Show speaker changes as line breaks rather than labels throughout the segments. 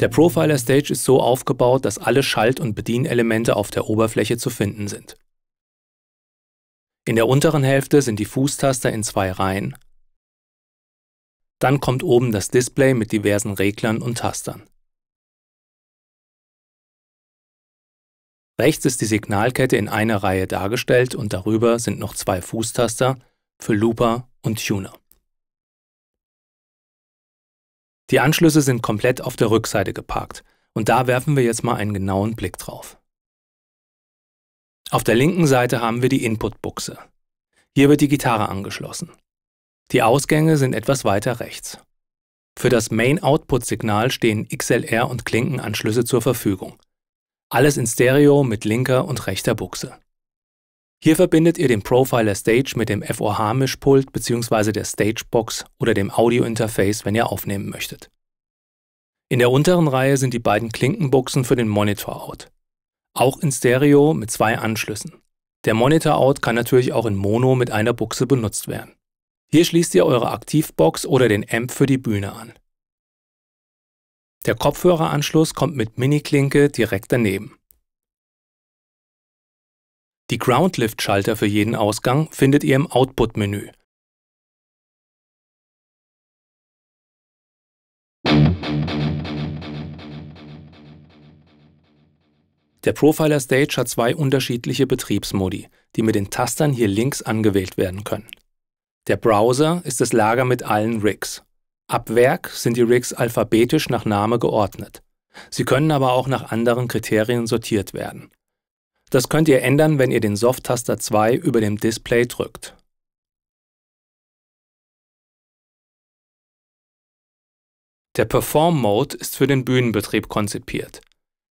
Der Profiler Stage ist so aufgebaut, dass alle Schalt- und Bedienelemente auf der Oberfläche zu finden sind. In der unteren Hälfte sind die Fußtaster
in zwei Reihen. Dann kommt oben das Display mit diversen Reglern und Tastern.
Rechts ist die Signalkette in einer Reihe dargestellt und darüber sind noch zwei Fußtaster für Looper und Tuner. Die Anschlüsse sind komplett auf der Rückseite geparkt und da werfen wir jetzt mal einen genauen Blick drauf. Auf der linken Seite haben wir die Input-Buchse. Hier wird die Gitarre angeschlossen. Die Ausgänge sind etwas weiter rechts. Für das Main-Output-Signal stehen XLR- und Klinkenanschlüsse zur Verfügung. Alles in Stereo mit linker und rechter Buchse. Hier verbindet ihr den Profiler Stage mit dem FOH-Mischpult bzw. der Stagebox oder dem Audio-Interface, wenn ihr aufnehmen möchtet. In der unteren Reihe sind die beiden Klinkenbuchsen für den Monitor-Out. Auch in Stereo mit zwei Anschlüssen. Der Monitor-Out kann natürlich auch in Mono mit einer Buchse benutzt werden. Hier schließt ihr eure Aktivbox oder den Amp für die Bühne an. Der Kopfhöreranschluss kommt mit Mini-Klinke direkt daneben.
Die Groundlift-Schalter für jeden Ausgang findet ihr im Output-Menü. Der Profiler Stage
hat zwei unterschiedliche Betriebsmodi, die mit den Tastern hier links angewählt werden können. Der Browser ist das Lager mit allen Rigs. Ab Werk sind die Rigs alphabetisch nach Name geordnet. Sie können aber auch nach anderen Kriterien sortiert werden.
Das könnt ihr ändern, wenn ihr den Soft-Taster 2 über dem Display drückt. Der Perform-Mode ist für den Bühnenbetrieb konzipiert.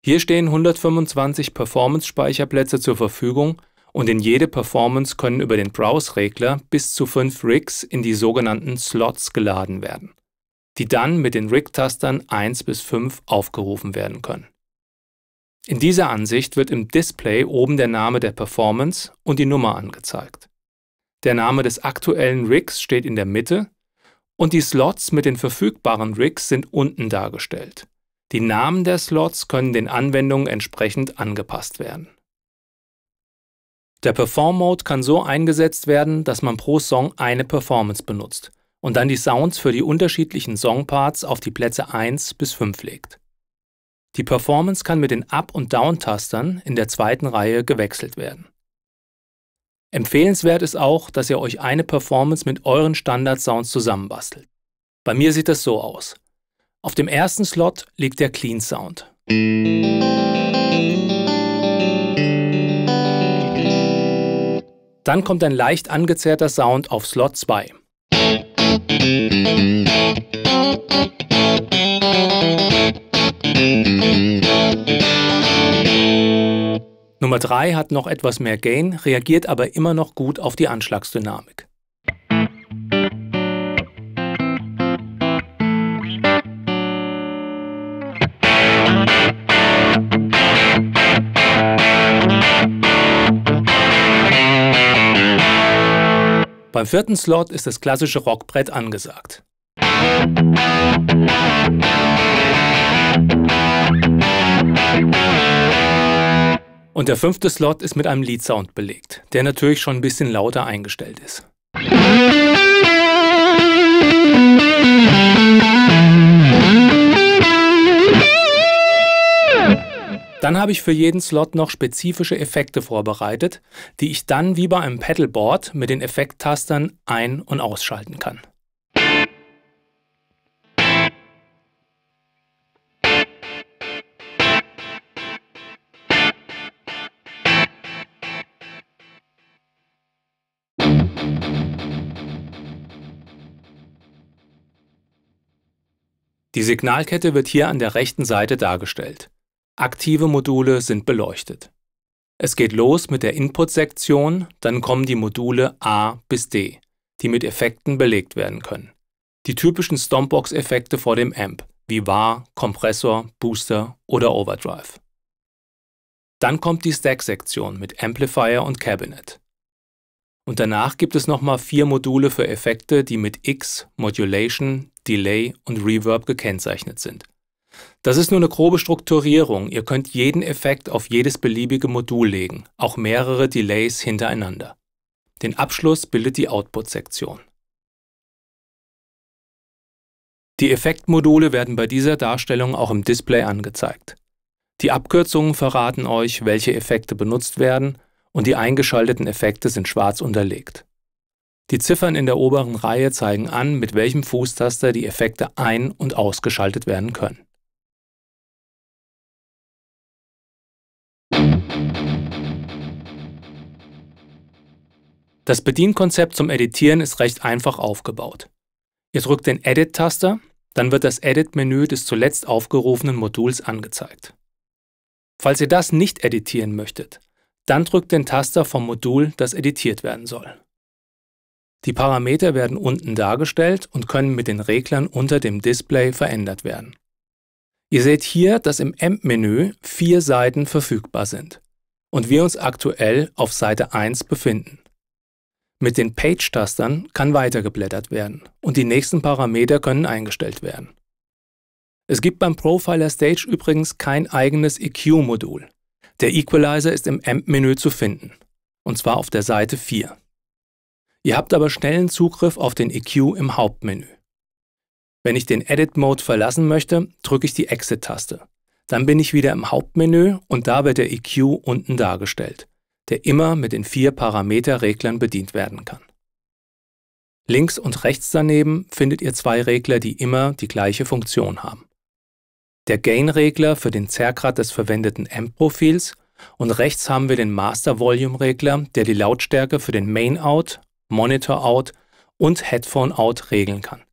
Hier stehen 125
Performance-Speicherplätze zur Verfügung und in jede Performance können über den Browse-Regler bis zu 5 Rigs in die sogenannten Slots geladen werden, die dann mit den Rig-Tastern 1 bis 5 aufgerufen werden können. In dieser Ansicht wird im Display oben der Name der Performance und die Nummer angezeigt. Der Name des aktuellen Rigs steht in der Mitte und die Slots mit den verfügbaren Rigs sind unten dargestellt. Die Namen der Slots können den Anwendungen entsprechend angepasst werden. Der Perform Mode kann so eingesetzt werden, dass man pro Song eine Performance benutzt und dann die Sounds für die unterschiedlichen Songparts auf die Plätze 1 bis 5 legt. Die Performance kann mit den Up- und Down-Tastern in der zweiten Reihe gewechselt werden. Empfehlenswert ist auch, dass ihr euch eine Performance mit euren Standard-Sounds zusammenbastelt. Bei mir sieht das so aus. Auf dem ersten Slot liegt der Clean Sound. Dann kommt ein leicht angezerrter Sound auf Slot 2. Nummer 3 hat noch etwas mehr Gain, reagiert aber immer noch gut auf die Anschlagsdynamik. Beim vierten Slot ist das klassische Rockbrett angesagt. Musik und der fünfte Slot ist mit einem Lead-Sound belegt, der natürlich schon ein bisschen lauter eingestellt ist. Dann habe ich für jeden Slot noch spezifische Effekte vorbereitet, die ich dann wie bei einem Pedalboard mit den Effekttastern ein- und ausschalten kann. Die Signalkette wird hier an der rechten Seite dargestellt. Aktive Module sind beleuchtet. Es geht los mit der Input-Sektion, dann kommen die Module A bis D, die mit Effekten belegt werden können. Die typischen Stompbox-Effekte vor dem Amp, wie War, Kompressor, Booster oder Overdrive. Dann kommt die Stack-Sektion mit Amplifier und Cabinet. Und danach gibt es nochmal vier Module für Effekte, die mit X, Modulation, Delay und Reverb gekennzeichnet sind. Das ist nur eine grobe Strukturierung, ihr könnt jeden Effekt auf jedes beliebige Modul legen, auch mehrere Delays hintereinander. Den Abschluss bildet die Output-Sektion. Die Effektmodule werden bei dieser Darstellung auch im Display angezeigt. Die Abkürzungen verraten euch, welche Effekte benutzt werden und die eingeschalteten Effekte sind schwarz unterlegt. Die Ziffern in der oberen Reihe zeigen an, mit welchem Fußtaster die Effekte ein- und ausgeschaltet werden
können. Das Bedienkonzept zum Editieren ist
recht einfach aufgebaut. Ihr drückt den Edit-Taster, dann wird das Edit-Menü des zuletzt aufgerufenen Moduls angezeigt. Falls ihr das nicht editieren möchtet, dann drückt den Taster vom Modul, das editiert werden soll. Die Parameter werden unten dargestellt und können mit den Reglern unter dem Display verändert werden. Ihr seht hier, dass im AMP-Menü vier Seiten verfügbar sind und wir uns aktuell auf Seite 1 befinden. Mit den Page-Tastern kann weitergeblättert werden und die nächsten Parameter können eingestellt werden. Es gibt beim Profiler Stage übrigens kein eigenes EQ-Modul. Der Equalizer ist im AMP-Menü zu finden, und zwar auf der Seite 4. Ihr habt aber schnellen Zugriff auf den EQ im Hauptmenü. Wenn ich den Edit Mode verlassen möchte, drücke ich die Exit-Taste. Dann bin ich wieder im Hauptmenü und da wird der EQ unten dargestellt, der immer mit den vier Parameterreglern bedient werden kann. Links und rechts daneben findet ihr zwei Regler, die immer die gleiche Funktion haben der Gain-Regler für den Zerrgrad des verwendeten Amp-Profils und rechts haben wir den Master-Volume-Regler, der die Lautstärke für den Main-Out, Monitor-Out und Headphone-Out regeln kann.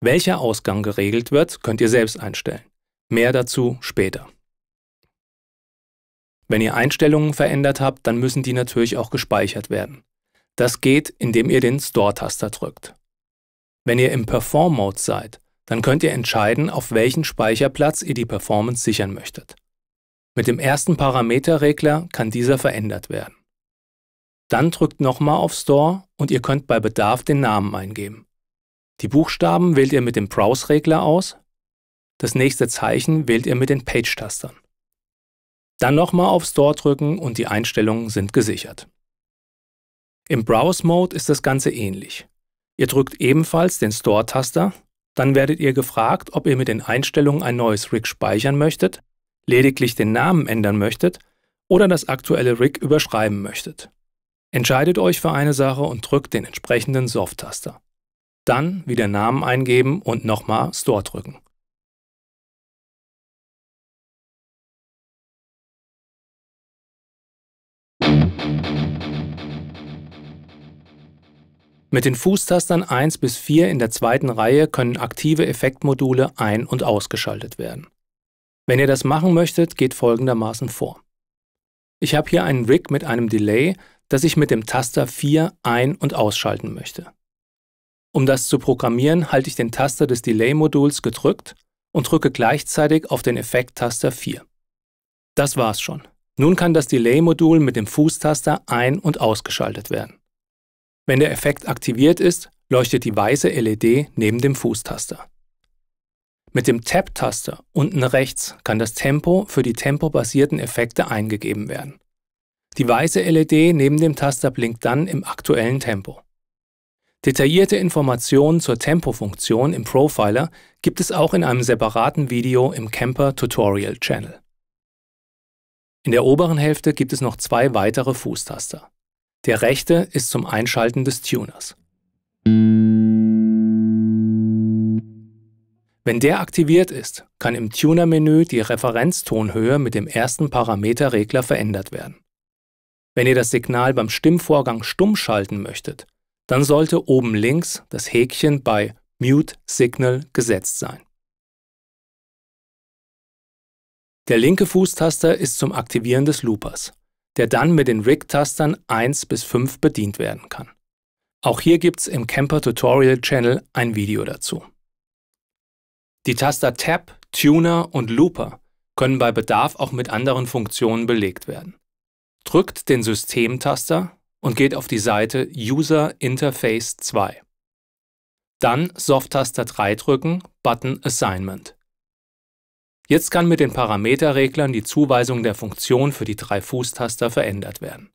Welcher Ausgang geregelt wird, könnt ihr selbst einstellen. Mehr dazu später. Wenn ihr Einstellungen verändert habt, dann müssen die natürlich auch gespeichert werden. Das geht, indem ihr den Store-Taster drückt. Wenn ihr im Perform-Mode seid, dann könnt ihr entscheiden, auf welchen Speicherplatz ihr die Performance sichern möchtet. Mit dem ersten Parameterregler kann dieser verändert werden. Dann drückt nochmal auf Store und ihr könnt bei Bedarf den Namen eingeben. Die Buchstaben wählt ihr mit dem Browse-Regler aus, das nächste Zeichen wählt ihr mit den Page-Tastern. Dann nochmal auf Store drücken und die Einstellungen sind gesichert. Im Browse-Mode ist das Ganze ähnlich. Ihr drückt ebenfalls den Store-Taster dann werdet ihr gefragt, ob ihr mit den Einstellungen ein neues Rig speichern möchtet, lediglich den Namen ändern möchtet oder das aktuelle Rig überschreiben möchtet. Entscheidet euch für eine Sache und drückt den entsprechenden Soft-Taster.
Dann wieder Namen eingeben und nochmal Store drücken. Mit den
Fußtastern 1 bis 4 in der zweiten Reihe können aktive Effektmodule ein- und ausgeschaltet werden. Wenn ihr das machen möchtet, geht folgendermaßen vor. Ich habe hier einen Rig mit einem Delay, das ich mit dem Taster 4 ein- und ausschalten möchte. Um das zu programmieren, halte ich den Taster des Delay-Moduls gedrückt und drücke gleichzeitig auf den Effekt-Taster 4. Das war's schon. Nun kann das Delay-Modul mit dem Fußtaster ein- und ausgeschaltet werden. Wenn der Effekt aktiviert ist, leuchtet die weiße LED neben dem Fußtaster. Mit dem Tab-Taster unten rechts kann das Tempo für die tempobasierten Effekte eingegeben werden. Die weiße LED neben dem Taster blinkt dann im aktuellen Tempo. Detaillierte Informationen zur Tempo-Funktion im Profiler gibt es auch in einem separaten Video im Camper Tutorial Channel. In der oberen Hälfte gibt es noch zwei weitere Fußtaster. Der rechte ist zum Einschalten des Tuners. Wenn der aktiviert ist, kann im Tuner-Menü die Referenztonhöhe mit dem ersten Parameterregler verändert werden. Wenn ihr das Signal beim Stimmvorgang stumm schalten möchtet, dann sollte oben links das Häkchen bei Mute Signal gesetzt sein. Der linke Fußtaster ist zum Aktivieren des Loopers der dann mit den Rig-Tastern 1 bis 5 bedient werden kann. Auch hier gibt's im Camper Tutorial Channel ein Video dazu. Die Taster Tab, Tuner und Looper können bei Bedarf auch mit anderen Funktionen belegt werden. Drückt den Systemtaster und geht auf die Seite User Interface 2. Dann Soft-Taster 3 drücken, Button Assignment.
Jetzt kann mit den Parameterreglern die Zuweisung der Funktion für die drei Fußtaster verändert werden.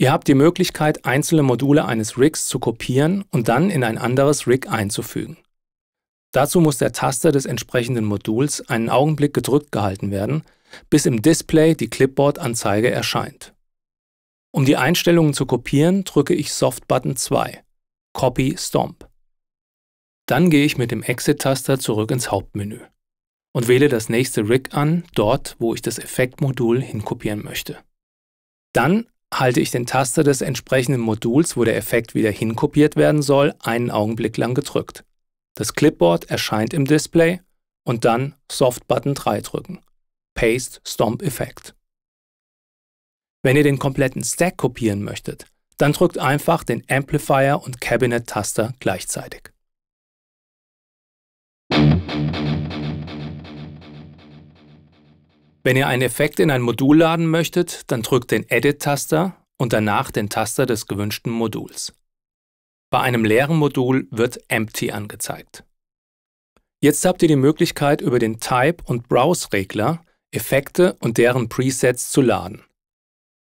Ihr habt die Möglichkeit, einzelne Module eines Rigs zu kopieren und dann in ein anderes Rig einzufügen. Dazu muss der Taster des entsprechenden Moduls einen Augenblick gedrückt gehalten werden, bis im Display die Clipboard-Anzeige erscheint. Um die Einstellungen zu kopieren, drücke ich Soft-Button 2, Copy Stomp. Dann gehe ich mit dem Exit-Taster zurück ins Hauptmenü und wähle das nächste Rig an, dort, wo ich das Effektmodul hinkopieren möchte. Dann halte ich den Taster des entsprechenden Moduls, wo der Effekt wieder hinkopiert werden soll, einen Augenblick lang gedrückt. Das Clipboard erscheint im Display und dann Soft-Button 3 drücken. Paste Stomp Effekt. Wenn ihr den kompletten Stack kopieren möchtet, dann drückt einfach den Amplifier und Cabinet-Taster gleichzeitig. Wenn ihr einen Effekt in ein Modul laden möchtet, dann drückt den Edit-Taster und danach den Taster des gewünschten Moduls. Bei einem leeren Modul wird Empty angezeigt. Jetzt habt ihr die Möglichkeit, über den Type- und Browse-Regler Effekte und deren Presets zu laden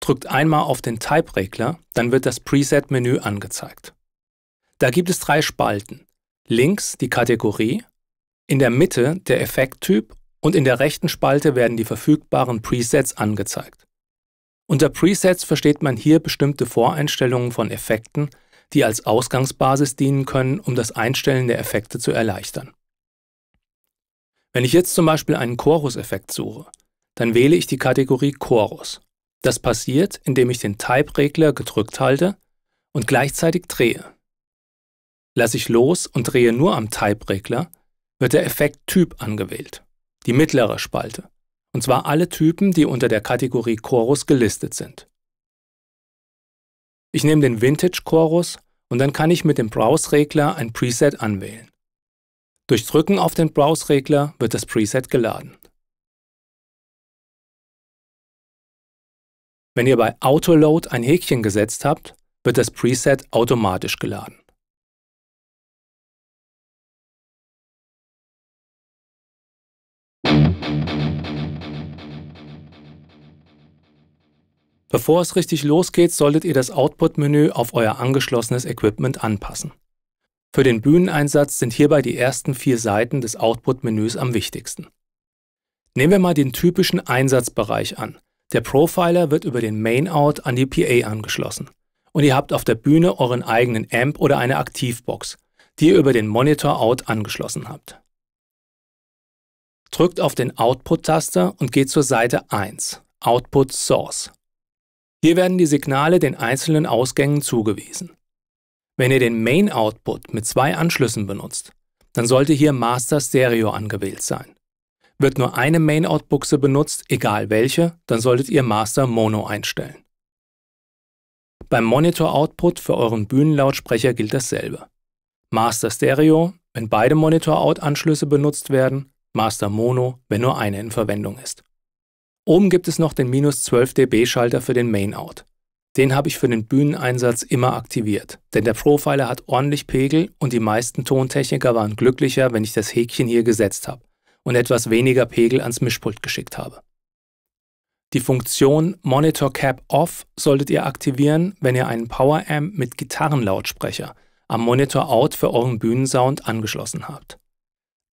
drückt einmal auf den Type-Regler, dann wird das Preset-Menü angezeigt. Da gibt es drei Spalten. Links die Kategorie, in der Mitte der Effekttyp und in der rechten Spalte werden die verfügbaren Presets angezeigt. Unter Presets versteht man hier bestimmte Voreinstellungen von Effekten, die als Ausgangsbasis dienen können, um das Einstellen der Effekte zu erleichtern. Wenn ich jetzt zum Beispiel einen Chorus-Effekt suche, dann wähle ich die Kategorie Chorus. Das passiert, indem ich den Type-Regler gedrückt halte und gleichzeitig drehe. Lasse ich los und drehe nur am Type-Regler, wird der Effekt Typ angewählt, die mittlere Spalte, und zwar alle Typen, die unter der Kategorie Chorus gelistet sind. Ich nehme den Vintage-Chorus und dann kann ich mit dem Browse-Regler ein Preset
anwählen. Durch Drücken auf den Browse-Regler wird das Preset geladen. Wenn ihr bei Autoload ein Häkchen gesetzt habt, wird das Preset automatisch geladen. Bevor es richtig losgeht,
solltet ihr das Output-Menü auf euer angeschlossenes Equipment anpassen. Für den Bühneneinsatz sind hierbei die ersten vier Seiten des Output-Menüs am wichtigsten. Nehmen wir mal den typischen Einsatzbereich an, der Profiler wird über den Mainout an die PA angeschlossen. Und ihr habt auf der Bühne euren eigenen Amp oder eine Aktivbox, die ihr über den Monitor-Out angeschlossen habt. Drückt auf den Output-Taster und geht zur Seite 1, Output Source. Hier werden die Signale den einzelnen Ausgängen zugewiesen. Wenn ihr den Main-Output mit zwei Anschlüssen benutzt, dann sollte hier Master Stereo angewählt sein. Wird nur eine Mainout-Buchse benutzt, egal welche, dann solltet ihr Master Mono einstellen. Beim Monitor-Output für euren Bühnenlautsprecher gilt dasselbe. Master Stereo, wenn beide Monitor-Out-Anschlüsse benutzt werden, Master Mono, wenn nur eine in Verwendung ist. Oben gibt es noch den minus 12 dB Schalter für den Mainout. Den habe ich für den Bühneneinsatz immer aktiviert, denn der Profiler hat ordentlich Pegel und die meisten Tontechniker waren glücklicher, wenn ich das Häkchen hier gesetzt habe und etwas weniger Pegel ans Mischpult geschickt habe. Die Funktion Monitor Cap Off solltet ihr aktivieren, wenn ihr einen Power Amp mit Gitarrenlautsprecher am Monitor Out für euren Bühnensound angeschlossen habt.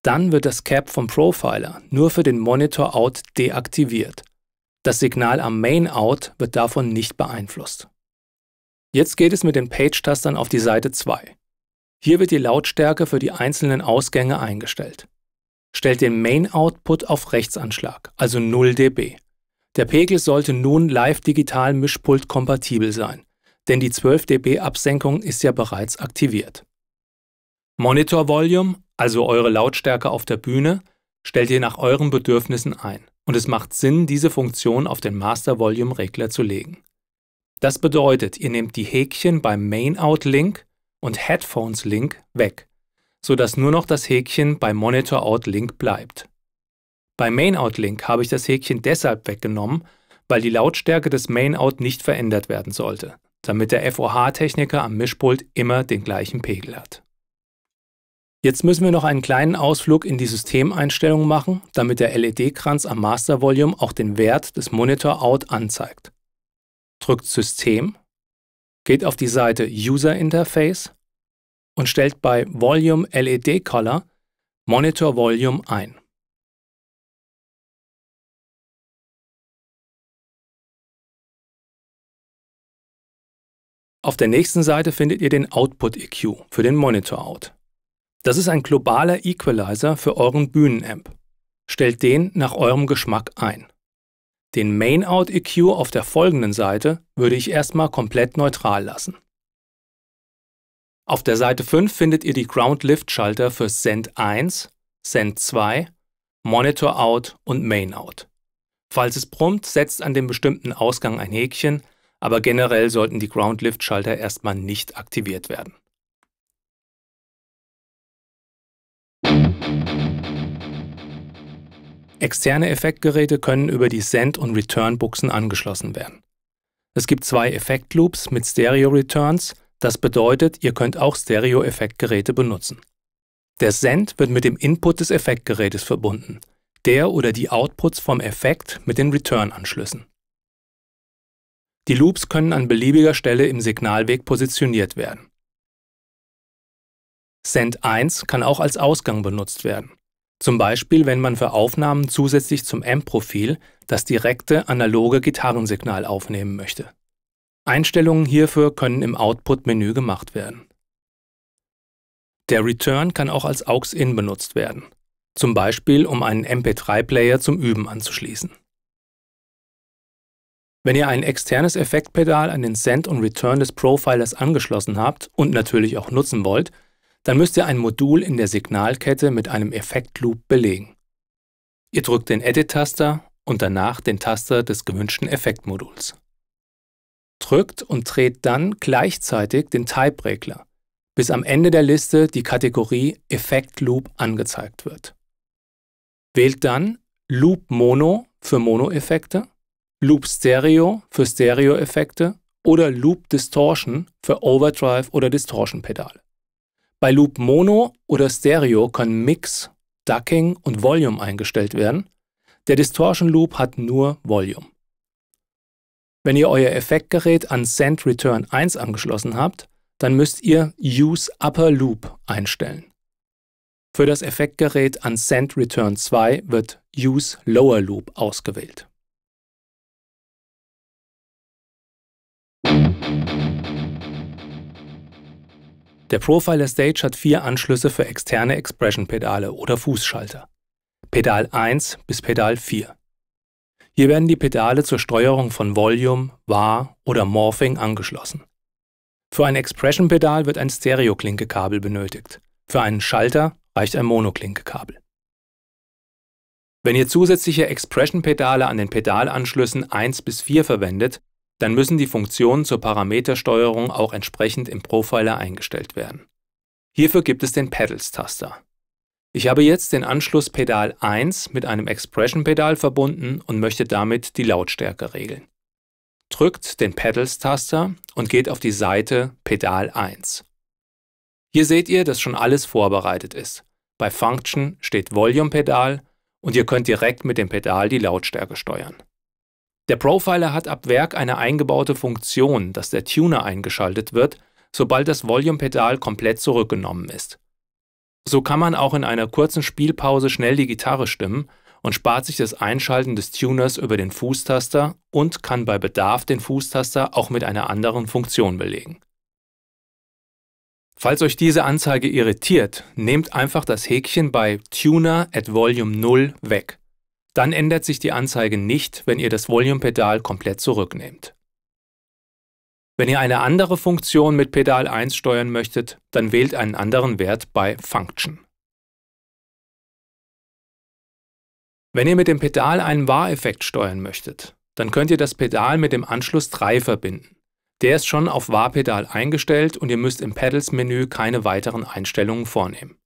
Dann wird das Cap vom Profiler nur für den Monitor Out deaktiviert. Das Signal am Main Out wird davon nicht beeinflusst. Jetzt geht es mit den Page-Tastern auf die Seite 2. Hier wird die Lautstärke für die einzelnen Ausgänge eingestellt stellt den Main-Output auf Rechtsanschlag, also 0 dB. Der Pegel sollte nun live digital Mischpult kompatibel sein, denn die 12 dB Absenkung ist ja bereits aktiviert. Monitor Volume, also eure Lautstärke auf der Bühne, stellt ihr nach euren Bedürfnissen ein und es macht Sinn, diese Funktion auf den Master Volume Regler zu legen. Das bedeutet, ihr nehmt die Häkchen beim Main Out Link und Headphones Link weg sodass nur noch das Häkchen bei Monitor Out Link bleibt. Bei Main Out Link habe ich das Häkchen deshalb weggenommen, weil die Lautstärke des Main Out nicht verändert werden sollte, damit der FOH-Techniker am Mischpult immer den gleichen Pegel hat. Jetzt müssen wir noch einen kleinen Ausflug in die Systemeinstellungen machen, damit der LED-Kranz am Master Volume auch den Wert des Monitor Out anzeigt. Drückt System, geht auf die Seite User Interface und stellt bei Volume
LED Color Monitor Volume ein. Auf der nächsten Seite findet ihr den Output EQ für den Monitor Out.
Das ist ein globaler Equalizer für euren Bühnenamp. Stellt den nach eurem Geschmack ein. Den Main Out EQ auf der folgenden Seite würde ich erstmal komplett neutral lassen. Auf der Seite 5 findet ihr die Ground Lift Schalter für Send 1, Send 2, Monitor Out und Main Out. Falls es brummt, setzt an dem bestimmten Ausgang ein Häkchen, aber generell sollten die Ground Lift Schalter erstmal nicht aktiviert werden. Externe Effektgeräte können über die Send- und Return-Buchsen angeschlossen werden. Es gibt zwei Effektloops mit Stereo-Returns, das bedeutet, ihr könnt auch Stereo-Effektgeräte benutzen. Der Send wird mit dem Input des Effektgerätes verbunden, der oder die Outputs vom Effekt mit den Return-Anschlüssen. Die Loops können an beliebiger Stelle im Signalweg positioniert werden. Send 1 kann auch als Ausgang benutzt werden. Zum Beispiel, wenn man für Aufnahmen zusätzlich zum M-Profil das direkte analoge Gitarrensignal aufnehmen möchte. Einstellungen hierfür können im Output-Menü gemacht werden. Der Return kann auch als AUX-IN benutzt werden, zum Beispiel um einen MP3-Player zum Üben anzuschließen. Wenn ihr ein externes Effektpedal an den Send und Return des Profilers angeschlossen habt und natürlich auch nutzen wollt, dann müsst ihr ein Modul in der Signalkette mit einem Effektloop belegen. Ihr drückt den Edit-Taster und danach den Taster des gewünschten Effektmoduls drückt und dreht dann gleichzeitig den Type-Regler, bis am Ende der Liste die Kategorie Effekt Loop angezeigt wird. Wählt dann Loop Mono für Mono-Effekte, Loop Stereo für Stereo-Effekte oder Loop Distortion für Overdrive oder distortion pedal Bei Loop Mono oder Stereo können Mix, Ducking und Volume eingestellt werden. Der Distortion Loop hat nur Volume. Wenn ihr euer Effektgerät an Send Return 1 angeschlossen habt, dann müsst ihr Use Upper Loop einstellen.
Für das Effektgerät an Send Return 2 wird Use Lower Loop ausgewählt.
Der Profiler Stage hat vier Anschlüsse für externe Expression-Pedale oder Fußschalter. Pedal 1 bis Pedal 4. Hier werden die Pedale zur Steuerung von Volume, VAR oder Morphing angeschlossen. Für ein Expression-Pedal wird ein Stereo-Klinkekabel benötigt. Für einen Schalter reicht ein Mono-Klinkekabel. Wenn ihr zusätzliche Expression-Pedale an den Pedalanschlüssen 1 bis 4 verwendet, dann müssen die Funktionen zur Parametersteuerung auch entsprechend im Profiler eingestellt werden. Hierfür gibt es den Pedals-Taster. Ich habe jetzt den Anschluss Pedal 1 mit einem Expression-Pedal verbunden und möchte damit die Lautstärke regeln. Drückt den Pedals-Taster und geht auf die Seite Pedal 1. Hier seht ihr, dass schon alles vorbereitet ist. Bei Function steht Volume-Pedal und ihr könnt direkt mit dem Pedal die Lautstärke steuern. Der Profiler hat ab Werk eine eingebaute Funktion, dass der Tuner eingeschaltet wird, sobald das Volume-Pedal komplett zurückgenommen ist. So kann man auch in einer kurzen Spielpause schnell die Gitarre stimmen und spart sich das Einschalten des Tuners über den Fußtaster und kann bei Bedarf den Fußtaster auch mit einer anderen Funktion belegen. Falls euch diese Anzeige irritiert, nehmt einfach das Häkchen bei Tuner at Volume 0 weg. Dann ändert sich die Anzeige nicht, wenn ihr das Volume-Pedal komplett zurücknehmt. Wenn ihr eine andere Funktion mit Pedal 1 steuern möchtet, dann wählt einen anderen Wert bei Function. Wenn ihr mit dem Pedal einen wah effekt steuern möchtet, dann könnt ihr das Pedal mit dem Anschluss 3 verbinden. Der ist schon auf wah pedal eingestellt und ihr müsst im Pedals-Menü keine weiteren Einstellungen vornehmen.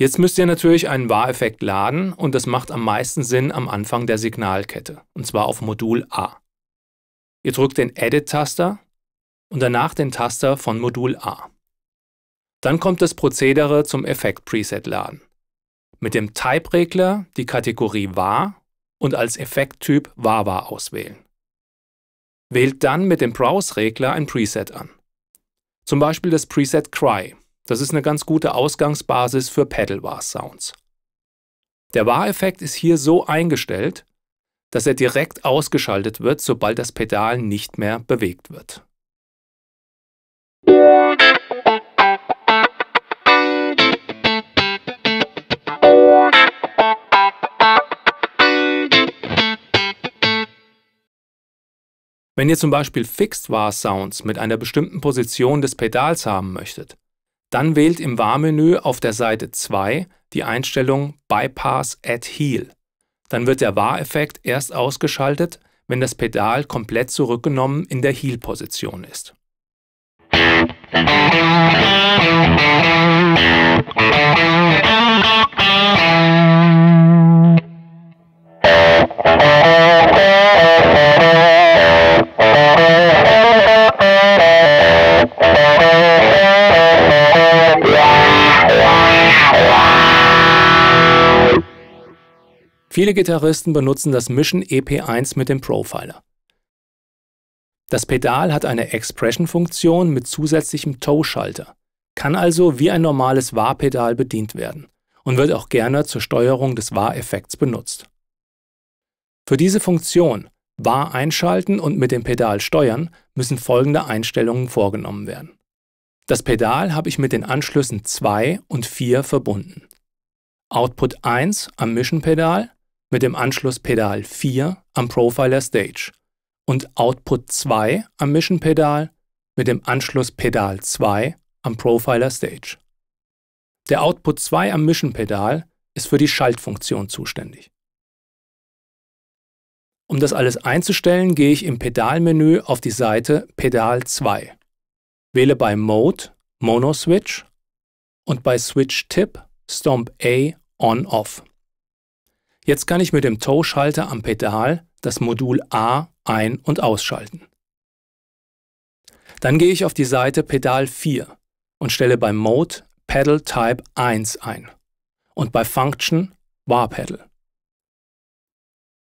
Jetzt müsst ihr natürlich einen wah effekt laden und das macht am meisten Sinn am Anfang der Signalkette, und zwar auf Modul A. Ihr drückt den Edit-Taster und danach den Taster von Modul A. Dann kommt das Prozedere zum Effekt-Preset laden. Mit dem Type-Regler die Kategorie var und als Effekttyp Wawa auswählen. Wählt dann mit dem Browse-Regler ein Preset an. Zum Beispiel das Preset Cry. Das ist eine ganz gute Ausgangsbasis für Pedal-Wah-Sounds. Der Wah-Effekt ist hier so eingestellt, dass er direkt ausgeschaltet wird, sobald das Pedal nicht mehr bewegt wird. Wenn ihr zum Beispiel Fixed War Sounds mit einer bestimmten Position des Pedals haben möchtet, dann wählt im war auf der Seite 2 die Einstellung Bypass at Heel. Dann wird der Wah-Effekt erst ausgeschaltet, wenn das Pedal komplett zurückgenommen in der Heel-Position ist. Viele Gitarristen benutzen das Mission EP1 mit dem Profiler. Das Pedal hat eine Expression-Funktion mit zusätzlichem Toe-Schalter, kann also wie ein normales Wah-Pedal bedient werden und wird auch gerne zur Steuerung des Wah-Effekts benutzt. Für diese Funktion, Wah einschalten und mit dem Pedal steuern, müssen folgende Einstellungen vorgenommen werden. Das Pedal habe ich mit den Anschlüssen 2 und 4 verbunden. Output 1 am Mission-Pedal mit dem Anschlusspedal 4 am Profiler Stage und Output 2 am Mission-Pedal mit dem Anschlusspedal 2 am Profiler Stage. Der Output 2 am Mission-Pedal ist für die Schaltfunktion zuständig. Um das alles einzustellen, gehe ich im Pedalmenü auf die Seite Pedal 2, wähle bei Mode Mono Switch und bei Switch Tip Stomp A On Off. Jetzt kann ich mit dem Toe-Schalter am Pedal das Modul A ein- und ausschalten. Dann gehe ich auf die Seite Pedal 4 und stelle bei Mode Pedal Type 1 ein und bei Function War Pedal.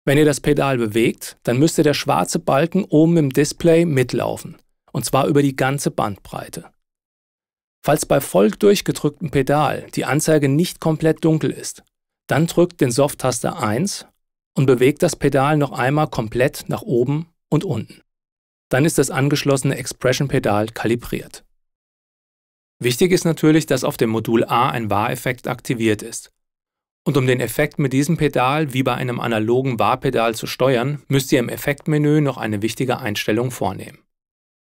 Wenn ihr das Pedal bewegt, dann müsste der schwarze Balken oben im Display mitlaufen, und zwar über die ganze Bandbreite. Falls bei voll durchgedrücktem Pedal die Anzeige nicht komplett dunkel ist, dann drückt den Soft-Taster 1 und bewegt das Pedal noch einmal komplett nach oben und unten. Dann ist das angeschlossene Expression-Pedal kalibriert. Wichtig ist natürlich, dass auf dem Modul A ein Wah-Effekt aktiviert ist. Und um den Effekt mit diesem Pedal wie bei einem analogen Wah-Pedal zu steuern, müsst ihr im Effektmenü noch eine wichtige Einstellung vornehmen.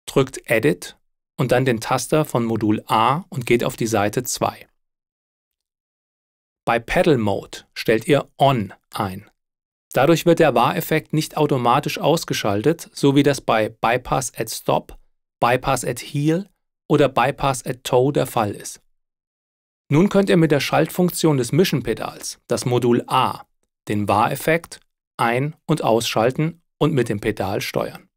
Drückt Edit und dann den Taster von Modul A und geht auf die Seite 2. Bei Pedal Mode stellt ihr On ein. Dadurch wird der Wahreffekt nicht automatisch ausgeschaltet, so wie das bei Bypass at Stop, Bypass at Heel oder Bypass at Toe der Fall ist. Nun könnt ihr mit der Schaltfunktion des Mischenpedals, das Modul A, den Wahreffekt ein- und ausschalten und mit dem Pedal steuern.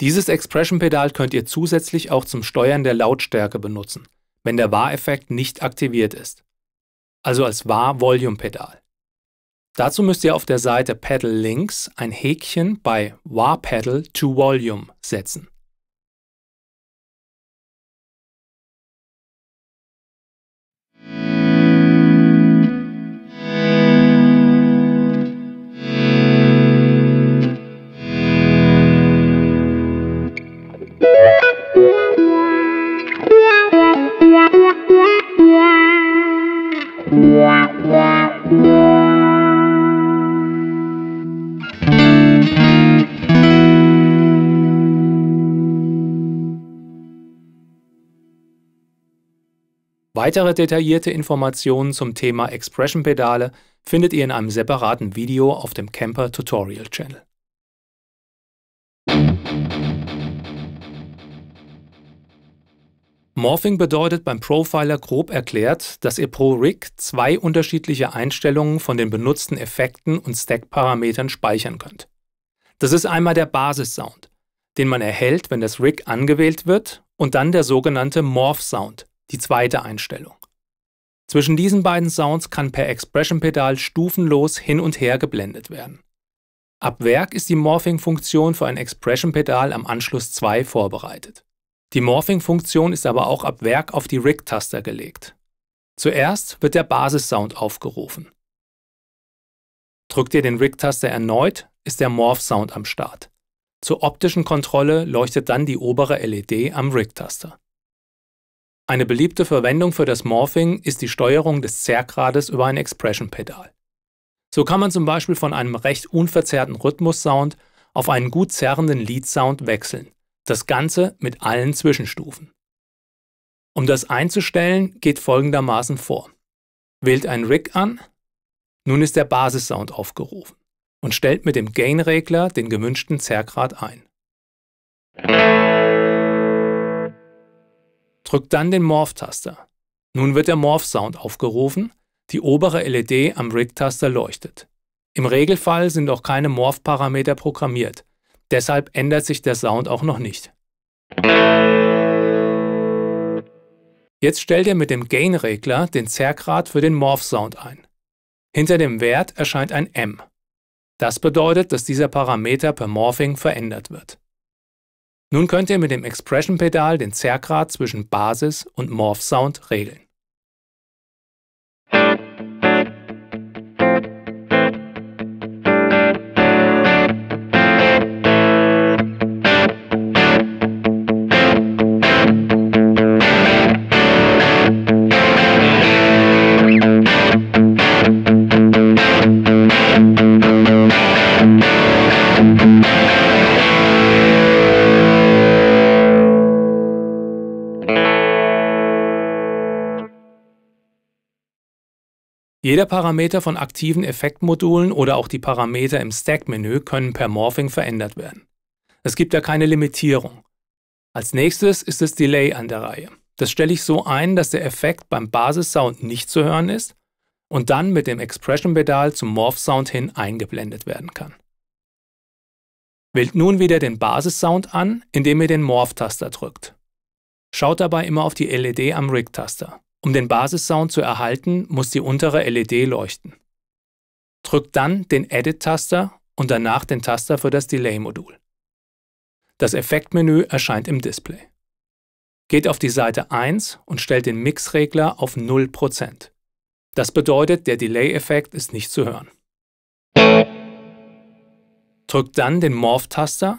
Dieses Expression-Pedal könnt ihr zusätzlich auch zum Steuern der Lautstärke benutzen, wenn der Wah-Effekt nicht aktiviert ist. Also als Wah-Volume-Pedal. Dazu müsst ihr auf der Seite Pedal Links ein Häkchen
bei Wah Pedal to Volume setzen.
Weitere detaillierte Informationen zum Thema Expression-Pedale findet ihr in einem separaten Video auf dem Camper Tutorial Channel. Morphing bedeutet beim Profiler grob erklärt, dass ihr pro Rig zwei unterschiedliche Einstellungen von den benutzten Effekten und Stack-Parametern speichern könnt. Das ist einmal der Basissound, den man erhält, wenn das Rig angewählt wird, und dann der sogenannte Morph-Sound, die zweite Einstellung. Zwischen diesen beiden Sounds kann per Expression-Pedal stufenlos hin und her geblendet werden. Ab Werk ist die Morphing-Funktion für ein Expression-Pedal am Anschluss 2 vorbereitet. Die Morphing-Funktion ist aber auch ab Werk auf die Rig-Taster gelegt. Zuerst wird der Basissound aufgerufen. Drückt ihr den Rig-Taster erneut, ist der Morph-Sound am Start. Zur optischen Kontrolle leuchtet dann die obere LED am Rig-Taster. Eine beliebte Verwendung für das Morphing ist die Steuerung des Zerrgrades über ein Expression-Pedal. So kann man zum Beispiel von einem recht unverzerrten Rhythmus-Sound auf einen gut zerrenden Lead-Sound wechseln. Das Ganze mit allen Zwischenstufen. Um das einzustellen, geht folgendermaßen vor. Wählt ein Rig an, nun ist der Basissound aufgerufen und stellt mit dem Gain-Regler den gewünschten Zerrgrad ein. Drückt dann den Morph-Taster. Nun wird der Morph-Sound aufgerufen, die obere LED am Rig-Taster leuchtet. Im Regelfall sind auch keine Morph-Parameter programmiert, Deshalb ändert sich der Sound auch noch nicht. Jetzt stellt ihr mit dem Gain-Regler den Zergrad für den Morph-Sound ein. Hinter dem Wert erscheint ein M. Das bedeutet, dass dieser Parameter per Morphing verändert wird. Nun könnt ihr mit dem Expression-Pedal den Zergrad zwischen Basis und Morph-Sound regeln. Jeder Parameter von aktiven Effektmodulen oder auch die Parameter im Stack-Menü können per Morphing verändert werden. Es gibt da keine Limitierung. Als nächstes ist das Delay an der Reihe. Das stelle ich so ein, dass der Effekt beim Basissound nicht zu hören ist und dann mit dem Expression-Pedal zum Morph-Sound hin eingeblendet werden kann. Wählt nun wieder den Basissound an, indem ihr den Morph-Taster drückt. Schaut dabei immer auf die LED am Rig-Taster. Um den Basissound zu erhalten, muss die untere LED leuchten. Drückt dann den Edit-Taster und danach den Taster für das Delay-Modul. Das Effektmenü erscheint im Display. Geht auf die Seite 1 und stellt den Mixregler auf 0%. Das bedeutet, der Delay-Effekt ist nicht zu hören. Drückt dann den Morph-Taster.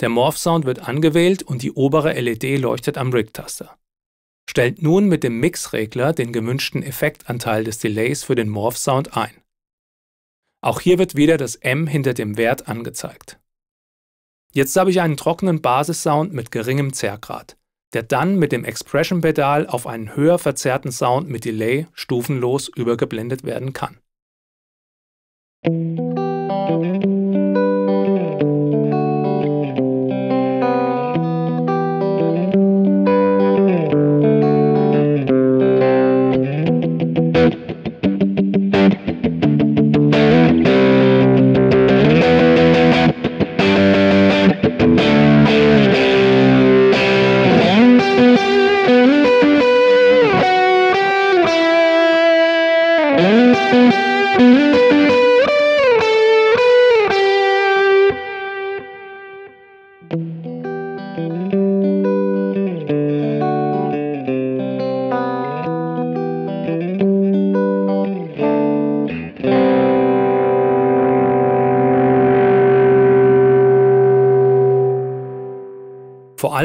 Der Morph-Sound wird angewählt und die obere LED leuchtet am Rig-Taster stellt nun mit dem Mixregler den gewünschten Effektanteil des Delays für den Morph Sound ein. Auch hier wird wieder das M hinter dem Wert angezeigt. Jetzt habe ich einen trockenen Basissound mit geringem Zerrgrad, der dann mit dem Expression-Pedal auf einen höher verzerrten Sound mit Delay stufenlos übergeblendet werden kann.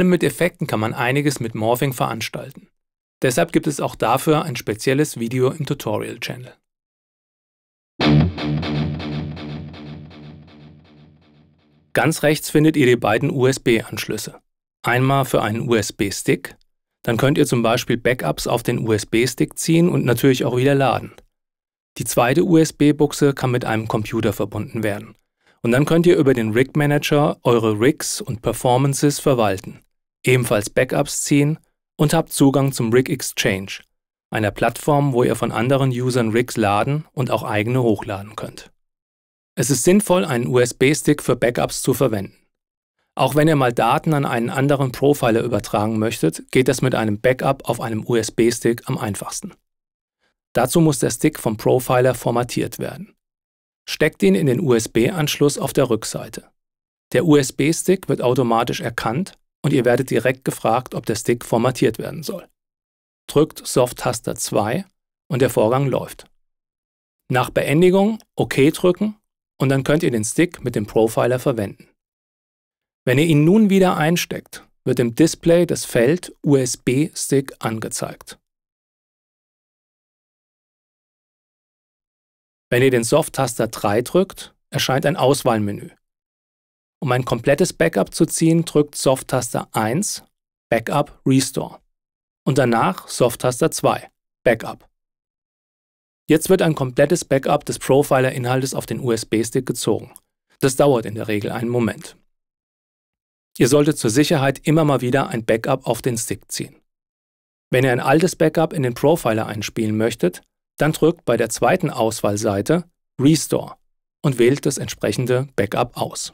allem mit Effekten kann man einiges mit Morphing veranstalten. Deshalb gibt es auch dafür ein spezielles Video im Tutorial-Channel. Ganz rechts findet ihr die beiden USB-Anschlüsse. Einmal für einen USB-Stick, dann könnt ihr zum Beispiel Backups auf den USB-Stick ziehen und natürlich auch wieder laden. Die zweite USB-Buchse kann mit einem Computer verbunden werden. Und dann könnt ihr über den Rig Manager eure Rigs und Performances verwalten ebenfalls Backups ziehen und habt Zugang zum Rig Exchange, einer Plattform, wo ihr von anderen Usern Rigs laden und auch eigene hochladen könnt. Es ist sinnvoll, einen USB-Stick für Backups zu verwenden. Auch wenn ihr mal Daten an einen anderen Profiler übertragen möchtet, geht das mit einem Backup auf einem USB-Stick am einfachsten. Dazu muss der Stick vom Profiler formatiert werden. Steckt ihn in den USB-Anschluss auf der Rückseite. Der USB-Stick wird automatisch erkannt und ihr werdet direkt gefragt, ob der Stick formatiert werden soll. Drückt Soft-Taster 2 und der Vorgang läuft. Nach Beendigung OK drücken und dann könnt ihr den Stick mit dem Profiler verwenden.
Wenn ihr ihn nun wieder einsteckt, wird im Display das Feld USB-Stick angezeigt. Wenn ihr den Soft-Taster 3 drückt, erscheint ein Auswahlmenü,
um ein komplettes Backup zu ziehen, drückt Soft-Taste 1 Backup Restore und danach Soft-Taste 2 Backup. Jetzt wird ein komplettes Backup des Profiler-Inhaltes auf den USB-Stick gezogen. Das dauert in der Regel einen Moment. Ihr solltet zur Sicherheit immer mal wieder ein Backup auf den Stick ziehen. Wenn ihr ein altes Backup in den Profiler einspielen möchtet, dann drückt bei der zweiten
Auswahlseite Restore und wählt das entsprechende Backup aus.